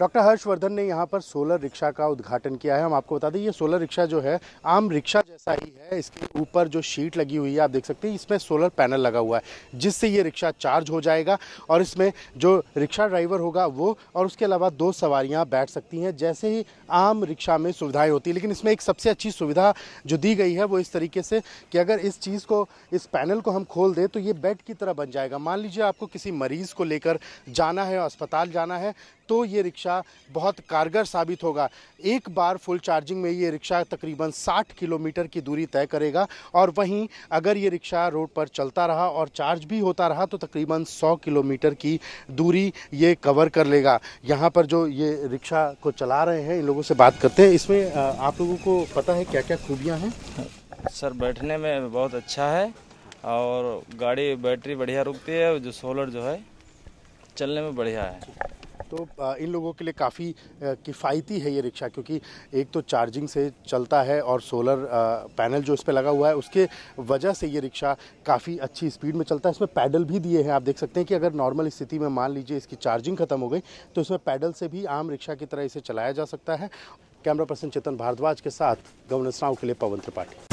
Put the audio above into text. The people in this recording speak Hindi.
डॉक्टर हर्षवर्धन ने यहाँ पर सोलर रिक्शा का उद्घाटन किया है हम आपको बता दें ये सोलर रिक्शा जो है आम रिक्शा जैसा ही है इसके ऊपर जो शीट लगी हुई है आप देख सकते हैं इसमें सोलर पैनल लगा हुआ है जिससे ये रिक्शा चार्ज हो जाएगा और इसमें जो रिक्शा ड्राइवर होगा वो और उसके अलावा दो सवारियाँ बैठ सकती हैं जैसे ही आम रिक्शा में सुविधाएँ होती हैं लेकिन इसमें एक सबसे अच्छी सुविधा जो दी गई है वो इस तरीके से कि अगर इस चीज़ को इस पैनल को हम खोल दें तो ये बेड की तरह बन जाएगा मान लीजिए आपको किसी मरीज़ को लेकर जाना है अस्पताल जाना है तो ये रिक्शा बहुत कारगर साबित होगा एक बार फुल चार्जिंग में ये रिक्शा तकरीबन 60 किलोमीटर की दूरी तय करेगा और वहीं अगर ये रिक्शा रोड पर चलता रहा और चार्ज भी होता रहा तो तकरीबन 100 किलोमीटर की दूरी ये कवर कर लेगा यहाँ पर जो ये रिक्शा को चला रहे हैं इन लोगों से बात करते हैं इसमें आप लोगों को पता है क्या क्या खूबियाँ हैं सर बैठने में बहुत अच्छा है और गाड़ी बैटरी बढ़िया रुकती है जो सोलर जो है चलने में बढ़िया है तो इन लोगों के लिए काफ़ी किफ़ायती है ये रिक्शा क्योंकि एक तो चार्जिंग से चलता है और सोलर पैनल जो इस पर लगा हुआ है उसके वजह से ये रिक्शा काफ़ी अच्छी स्पीड में चलता है इसमें पैडल भी दिए हैं आप देख सकते हैं कि अगर नॉर्मल स्थिति में मान लीजिए इसकी चार्जिंग ख़त्म हो गई तो इसमें पैडल से भी आम रिक्शा की तरह इसे चलाया जा सकता है कैमरा पर्सन चेतन भारद्वाज के साथ गवर्नर के लिए पवन त्रिपाठी